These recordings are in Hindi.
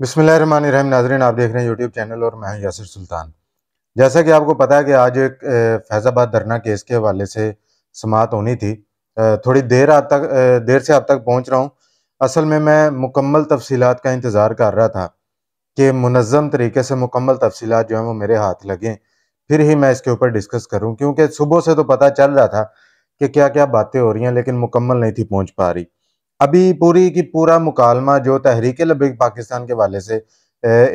बिसमीम नाजरीन आप देख रहे हैं यूट्यूब चैनल और मैं यासिर सुल्तान जैसा कि आपको पता है कि आज एक फैज़ाबाद धरना केस के हवाले से समात होनी थी थोड़ी देर आप तक देर से आप तक पहुंच रहा हूं असल में मैं मुकम्मल तफसीत का इंतज़ार कर रहा था कि मनज़म तरीके से मुकम्मल तफसीत जो हैं वो मेरे हाथ लगें फिर ही मैं इसके ऊपर डिस्कस करूँ क्योंकि सुबह से तो पता चल रहा था कि क्या क्या बातें हो रही हैं लेकिन मुकम्मल नहीं थी पहुँच पा रही अभी पूरी की पूरा मुकालमा जो तहरीक लबिक पाकिस्तान के वाले से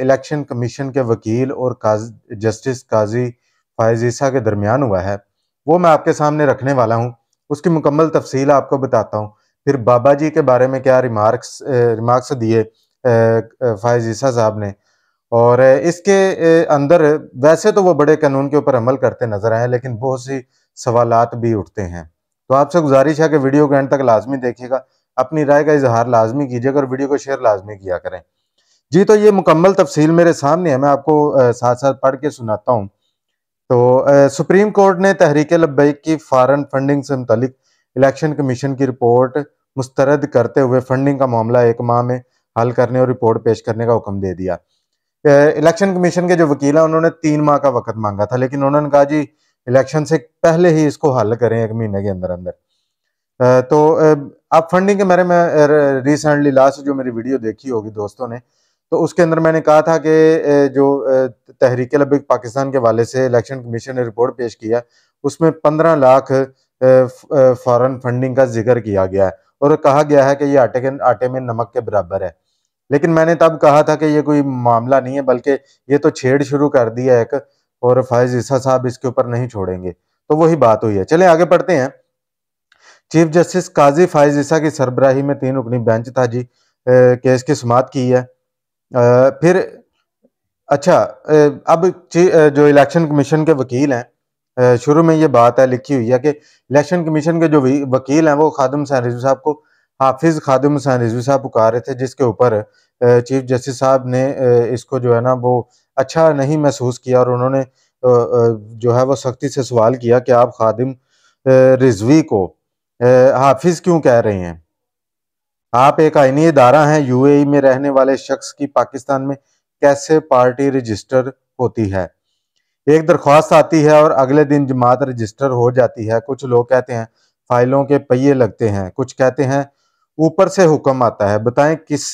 इलेक्शन कमीशन के वकील और काज, जस्टिस काजी फायज ईसा के दरमियान हुआ है वो मैं आपके सामने रखने वाला हूँ उसकी मुकम्मल तफसील आपको बताता हूँ फिर बाबा जी के बारे में क्या रिमार्क्स रिमार्क्स दिए फायज ईसा साहब ने और इसके अंदर वैसे तो वो बड़े कानून के ऊपर अमल करते नजर आए लेकिन बहुत सी सवालत भी उठते हैं तो आपसे गुजारिश है कि वीडियो के एंड तक लाजमी देखिएगा अपनी राय का इजहार लाजमी कीजिएगा और वीडियो को शेयर लाजमी किया करें जी तो ये मुकम्मल तफसील मेरे सामने है मैं आपको साथ साथ पढ़ के सुनाता हूँ तो सुप्रीम कोर्ट ने तहरीक लब्बैक की फॉरन फंडिंग से मुतलिक इलेक्शन कमीशन की रिपोर्ट मुस्तरद करते हुए फंडिंग का मामला एक माह में हल करने और रिपोर्ट पेश करने का हुक्म दे दिया इलेक्शन कमीशन के जो वकील हैं उन्होंने तीन माह का वक्त मांगा था लेकिन उन्होंने कहा जी इलेक्शन से पहले ही इसको हल करें एक महीने के अंदर अंदर तो आप फंडिंग के बारे में रिसेंटली लास्ट जो मेरी वीडियो देखी होगी दोस्तों ने तो उसके अंदर मैंने कहा था कि जो तहरीक लबिक पाकिस्तान के वाले से इलेक्शन कमीशन ने रिपोर्ट पेश किया उसमें पंद्रह लाख फॉरेन फंडिंग का जिक्र किया गया है और कहा गया है कि ये आटे के आटे में नमक के बराबर है लेकिन मैंने तब कहा था कि ये कोई मामला नहीं है बल्कि ये तो छेड़ शुरू कर दिया एक और फायज ईसा साहब इसके ऊपर नहीं छोड़ेंगे तो वही बात हुई है चले आगे पढ़ते हैं चीफ जस्टिस काजी फायज ईसा की सरबराही में तीन रुकनी बेंच था जी केस की समात की है आ, फिर अच्छा अब जो इलेक्शन कमीशन के वकील हैं शुरू में ये बात है लिखी हुई है कि इलेक्शन कमीशन के जो वकील हैं वो खादम हुसैन रिजवी साहब को हाफिज खादम हुसैन रिजवी साहब पुकार रहे थे जिसके ऊपर चीफ जस्टिस साहब ने इसको जो है ना वो अच्छा नहीं महसूस किया और उन्होंने जो है वो सख्ती से सवाल किया कि आप खादिम रिजवी को हाफिज क्यों कह रहे हैं आप एक आइनी इदारा हैं यूएई में रहने वाले शख्स की पाकिस्तान में कैसे पार्टी रजिस्टर होती है एक दरख्वास्त आती है और अगले दिन जमात रजिस्टर हो जाती है कुछ लोग कहते हैं फाइलों के पहिए लगते हैं कुछ कहते हैं ऊपर से हुक्म आता है बताएं किस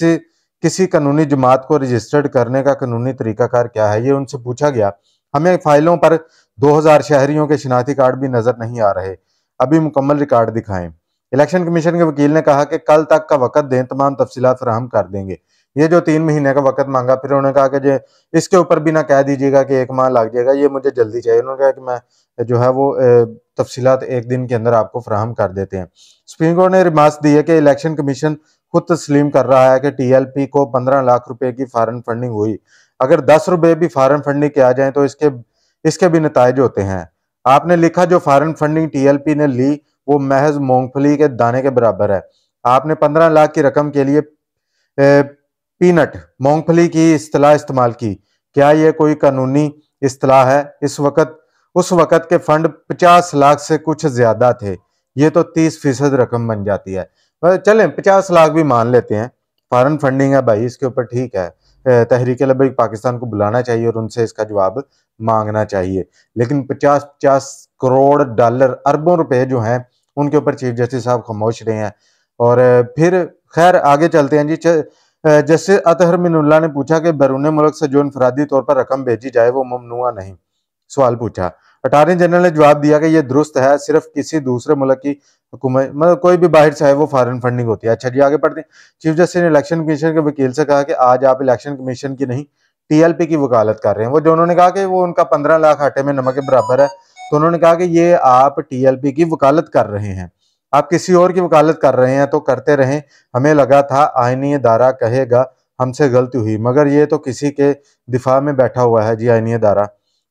किसी कानूनी जमात को रजिस्टर्ड करने का कानूनी तरीकाकार क्या है ये उनसे पूछा गया हमें फाइलों पर 2000 शहरियों के शिनाख्ती कार्ड भी नज़र नहीं आ रहे अभी मुकम्मल रिकॉर्ड दिखाएं इलेक्शन कमीशन के वकील ने कहा कि कल तक का वक्त दें तमाम तफसीत फ्राहम कर देंगे ये जो तीन महीने का वक्त मांगा फिर उन्होंने कहा कि जो इसके ऊपर भी ना कह दीजिएगा कि एक माह लग जाएगा ये मुझे जल्दी चाहिए उन्होंने कहा कि मैं जो है वो तफसीत एक दिन के अंदर आपको फ्राहम कर देते हैं सुप्रीम कोर्ट ने रिमार्क दी है कि इलेक्शन कमीशन खुद तस्लीम कर रहा है कि टीएलपी को पंद्रह लाख रुपए की फॉरन फंडिंग हुई अगर दस रुपये भी फॉरन फंडिंग किया जाए तो इसके इसके भी नतज होते हैं आपने लिखा जो फॉरन फंडिंग टीएलपी ने ली वो महज मूंगफली के दाने के बराबर है आपने पंद्रह लाख की रकम के लिए पीनट मूंगफली की अतलाह इस्तेमाल की क्या यह कोई कानूनी अतलाह है इस वक्त उस वक्त के फंड पचास लाख से कुछ ज्यादा थे ये तो तीस फीसद रकम बन जाती है चलें पचास लाख भी मान लेते हैं फॉरन फंडिंग है भाई इसके ऊपर ठीक है तहरीक लबैक पाकिस्तान को बुलाना चाहिए और उनसे इसका जवाब मांगना चाहिए लेकिन पचास पचास करोड़ डॉलर अरबों रुपए जो हैं उनके ऊपर चीफ जस्टिस साहब खामोश रहे हैं और फिर खैर आगे चलते हैं जी जस्टिस अतहर मिनुल्ला ने पूछा कि बैरून मुल्क से जो इनफरादी तौर पर रकम भेजी जाए वो ममनुआ नहीं सवाल पूछा अटारनी जनरल ने जवाब दिया कि ये दुरुस्त है सिर्फ किसी दूसरे मुल्क की हुकूमत मतलब कोई भी बाहर से आए वो फॉरन फंडिंग होती है अच्छा जी आगे पढ़ते हैं चीफ जस्टिस ने इलेक्शन कमीशन के वकील से कहा कि आज आप इलेक्शन कमीशन की नहीं टीएलपी की वकालत कर रहे हैं वो जो उन्होंने कहा कि वो उनका पंद्रह लाख आटे में नमक के बराबर है तो उन्होंने कहा कि ये आप टीएलपी की वकालत कर रहे हैं आप किसी और की वकालत कर रहे हैं तो करते रहे हमें लगा था आइनी अदारा कहेगा हमसे गलती हुई मगर ये तो किसी के दिफा में बैठा हुआ है जी आइनी अदारा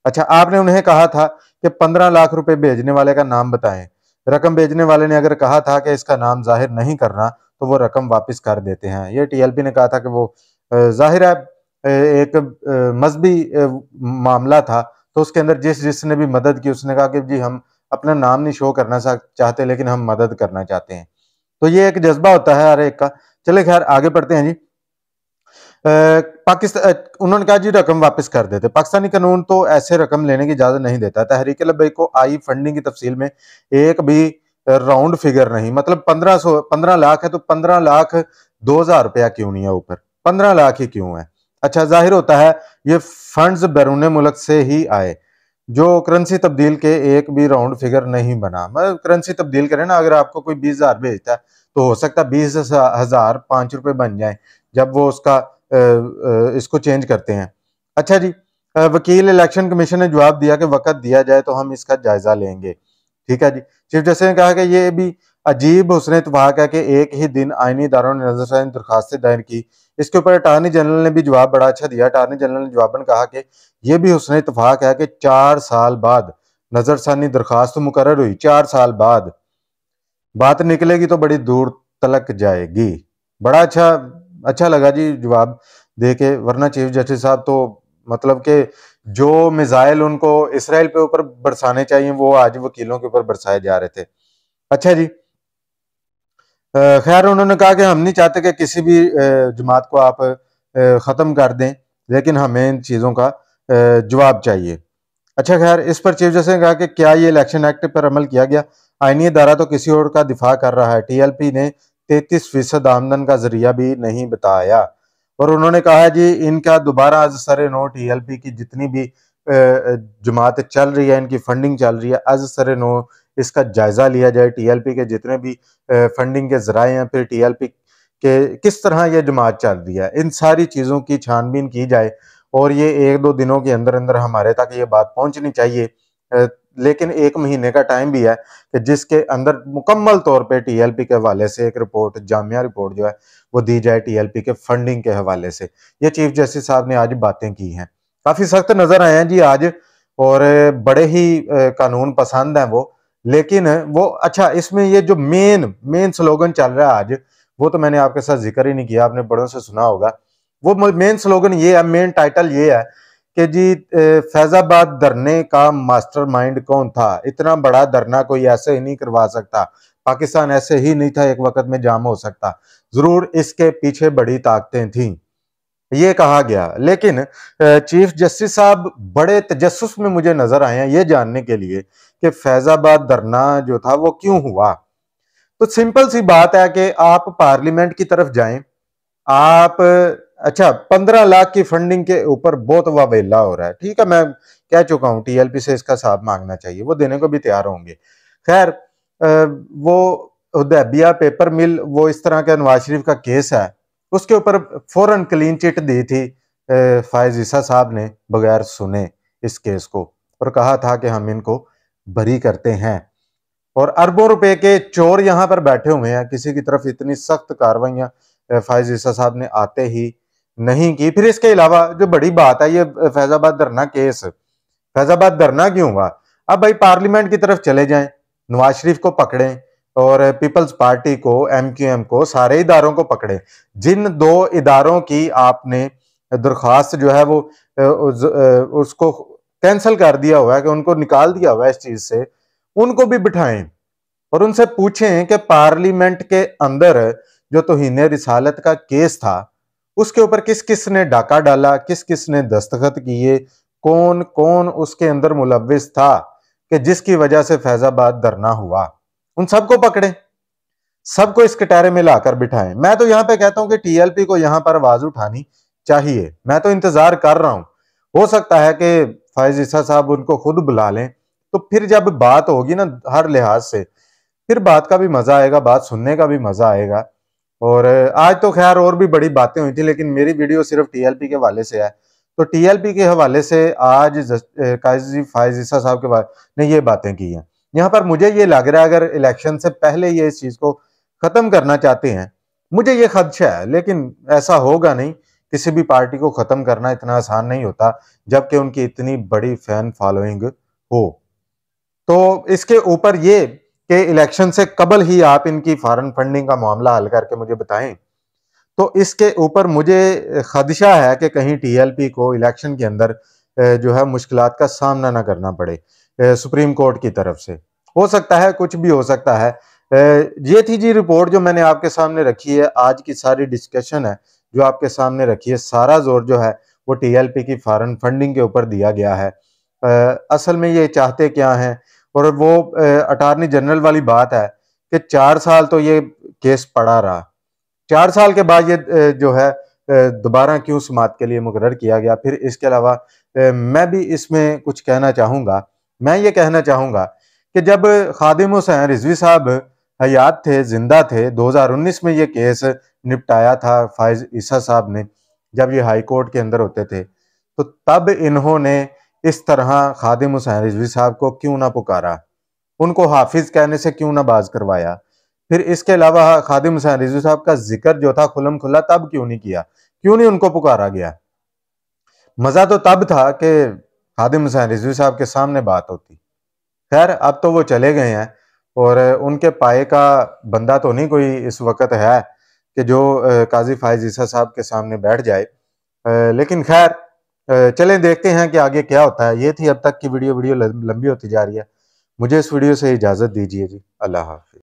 अच्छा आपने उन्हें कहा था कि पंद्रह लाख रुपए भेजने वाले का नाम बताएं रकम भेजने वाले ने अगर कहा था कि इसका नाम जाहिर नहीं करना तो वो रकम वापस कर देते हैं ये टीएलपी ने कहा था कि वो जाहिर है एक मजहबी मामला था तो उसके अंदर जिस जिसने भी मदद की उसने कहा कि जी हम अपना नाम नहीं शो करना चाहते लेकिन हम मदद करना चाहते हैं तो ये एक जज्बा होता है हर एक का चले खैर आगे बढ़ते हैं जी पाकिस्तान उन्होंने कहा जी रकम वापस कर देते पाकिस्तानी कानून तो ऐसे रकम लेने की इजाज़त नहीं देता तहरीक लबई को आई फंडिंग की तफसील में एक भी राउंड फिगर नहीं मतलब पंद्रह सौ पंद्रह लाख है तो पंद्रह लाख दो हजार रुपया क्यों नहीं है ऊपर पंद्रह लाख ही क्यों है अच्छा जाहिर होता है ये फंड बैरून मुल्क से ही आए जो करेंसी तब्दील के एक भी राउंड फिगर नहीं बना मतलब करेंसी तब्दील करें ना अगर आपको कोई बीस हजार भेजता है तो हो सकता है बीस हजार पांच रुपए बन जाए जब वो उसका इसको चेंज करते हैं अच्छा जी वकील इलेक्शन कमीशन ने जवाब दिया कि वक्त दिया जाए तो हम इसका जायजा लेंगे ठीक है जी चीफ जस्टिस ने कहा कि ये भी अजीब हुसन इतफाक तो है कि एक ही दिन आईनी इदारों ने नजरशाही दरखास्तें दायर की इसके ऊपर अटारनी जनरल ने भी जवाब बड़ा अच्छा दिया अटारनी जनरल ने जवाबन कहा कि यह भी हुसन इतफाक है कि चार साल बाद नजरसानी दरखास्त तो मुकर हुई चार साल बाद बात निकलेगी तो बड़ी दूर तलक जाएगी बड़ा अच्छा अच्छा लगा जी जवाब दे के वरना चीफ जस्टिस साहब तो मतलब के जो मिज़ाइल उनको इसराइल पे ऊपर बरसाने चाहिए वो आज वकीलों के ऊपर बरसाए जा रहे थे अच्छा जी खैर उन्होंने कहा कि हम नहीं चाहते कि किसी भी जमात को आप ख़त्म कर दें लेकिन हमें इन चीज़ों का जवाब चाहिए अच्छा खैर इस पर चीफ जस्टिस ने कहा कि क्या ये इलेक्शन एक्ट पर अमल किया गया आइनी अदारा तो किसी और का दिफा कर रहा है टीएलपी ने तैतीस फीसद आमदन का जरिया भी नहीं बताया और उन्होंने कहा जी इनका दोबारा आज सर नोट ई e की जितनी भी जमातें चल रही है इनकी फंडिंग चल रही है आज सर नो इसका जायज़ा लिया जाए टीएलपी के जितने भी फंडिंग के जराए हैं फिर टीएलपी के किस तरह यह जमात चल रही है इन सारी चीज़ों की छानबीन की जाए और ये एक दो दिनों के अंदर अंदर हमारे तक ये बात पहुंचनी चाहिए लेकिन एक महीने का टाइम भी है कि जिसके अंदर मुकम्मल तौर पे टीएलपी के हवाले से एक रिपोर्ट जामिया रिपोर्ट जो है वो दी जाए टीएलपी के फंडिंग के हवाले से ये चीफ जस्टिस साहब ने आज बातें की हैं काफ़ी सख्त नज़र आए हैं जी आज और बड़े ही कानून पसंद हैं वो लेकिन वो अच्छा इसमें ये जो मेन मेन स्लोगन चल रहा है आज वो तो मैंने आपके साथ जिक्र ही नहीं किया आपने बड़ों से सुना होगा वो मेन स्लोगन ये है मेन टाइटल ये है कि जी फैज़ाबाद धरने का मास्टरमाइंड कौन था इतना बड़ा धरना कोई ऐसे ही नहीं करवा सकता पाकिस्तान ऐसे ही नहीं था एक वक्त में जाम हो सकता ज़रूर इसके पीछे बड़ी ताकतें थी ये कहा गया लेकिन चीफ जस्टिस साहब बड़े तजस्स में मुझे नज़र आए हैं ये जानने के लिए कि फैज़ाबाद धरना जो था वो क्यों हुआ तो सिंपल सी बात है कि आप पार्लियामेंट की तरफ जाएं आप अच्छा पंद्रह लाख की फंडिंग के ऊपर बहुत वावेला हो रहा है ठीक है मैं कह चुका हूँ टीएलपी से इसका साथ मांगना चाहिए वो देने को भी तैयार होंगे खैर वो उदैबिया पेपर मिल वो इस तरह के नवाज शरीफ का केस है उसके ऊपर फौरन क्लीन चिट दी थी फायज ईसा साहब ने बगैर सुने इस केस को और कहा था कि हम इनको बरी करते हैं और अरबों रुपए के चोर यहाँ पर बैठे हुए हैं किसी की तरफ इतनी सख्त कार्रवाइया फायज ईसा साहब ने आते ही नहीं की फिर इसके अलावा जो बड़ी बात है ये फैजाबाद धरना केस फैजाबाद धरना क्यों हुआ अब भाई पार्लियामेंट की तरफ चले जाएं नवाज शरीफ को पकड़ें और पीपल्स पार्टी को एमक्यूएम को सारे इदारों को पकड़ें जिन दो इदारों की आपने दरख्वास्त जो है वो उस, उसको कैंसिल कर दिया हुआ है कि उनको निकाल दिया हुआ है इस चीज़ से उनको भी बिठाएं और उनसे पूछें कि पार्लियामेंट के अंदर जो तोहिने रिसालत का केस था उसके ऊपर किस किस ने डाका डाला किस किस ने दस्तखत किए कौन कौन उसके अंदर मुलविस था कि जिसकी वजह से फैजाबाद धरना हुआ उन सबको पकड़े सबको इस कटारे में लाकर बिठाएं मैं तो यहां पे कहता हूं कि टीएलपी को यहां पर आवाज उठानी चाहिए मैं तो इंतजार कर रहा हूं हो सकता है कि फायज ईसा साहब उनको खुद बुला लें तो फिर जब बात होगी ना हर लिहाज से फिर बात का भी मजा आएगा बात सुनने का भी मजा आएगा और आज तो खैर और भी बड़ी बातें हुई थी लेकिन मेरी वीडियो सिर्फ टीएलपी के हवाले से है तो टीएलपी के हवाले से आज काजी फायज ईसा साहब के ने ये बातें की हैं यहाँ पर मुझे ये लग रहा है अगर इलेक्शन से पहले ये इस चीज़ को ख़त्म करना चाहते हैं मुझे ये खदशा है लेकिन ऐसा होगा नहीं किसी भी पार्टी को ख़त्म करना इतना आसान नहीं होता जबकि उनकी इतनी बड़ी फैन फॉलोइंग हो तो इसके ऊपर ये कि इलेक्शन से कबल ही आप इनकी फॉरेन फंडिंग का मामला हल करके मुझे बताएं तो इसके ऊपर मुझे खदशा है कि कहीं टीएलपी को इलेक्शन के अंदर जो है मुश्किल का सामना ना करना पड़े सुप्रीम कोर्ट की तरफ से हो सकता है कुछ भी हो सकता है ये थी जी रिपोर्ट जो मैंने आपके सामने रखी है आज की सारी डिस्कशन है जो आपके सामने रखी है सारा जोर जो है वो टीएलपी की फॉरन फंडिंग के ऊपर दिया गया है असल में ये चाहते क्या हैं और वो अटारनी जनरल वाली बात है कि चार साल तो ये केस पड़ा रहा चार साल के बाद ये जो है दोबारा क्यों समात के लिए मुकर किया गया फिर इसके अलावा मैं भी इसमें कुछ कहना चाहूँगा मैं ये कहना चाहूँगा कि जब खादिम हुसैन रिजवी साहब हयात थे जिंदा थे 2019 में ये केस निपटाया था फायज ईसा साहब ने जब ये हाई कोर्ट के अंदर होते थे तो तब इन्होंने इस तरह खादिम हुसैन रिजवी साहब को क्यों ना पुकारा उनको हाफिज कहने से क्यों ना बाज करवाया फिर इसके अलावा खादिम हुसैन रिजवी साहब का जिक्र जो था खुलम खुला तब क्यों नहीं किया क्यों नहीं उनको पुकारा गया मजा तो तब था कि खादिम हुसैन रिजवी साहब के सामने बात होती खैर अब तो वो चले गए हैं और उनके पाए का बंदा तो नहीं कोई इस वक्त है कि जो काजी फायज ईसा साहब के सामने बैठ जाए लेकिन खैर चलें देखते हैं कि आगे क्या होता है ये थी अब तक की वीडियो वीडियो लंबी होती जा रही है मुझे इस वीडियो से इजाज़त दीजिए जी अल्लाह हाफि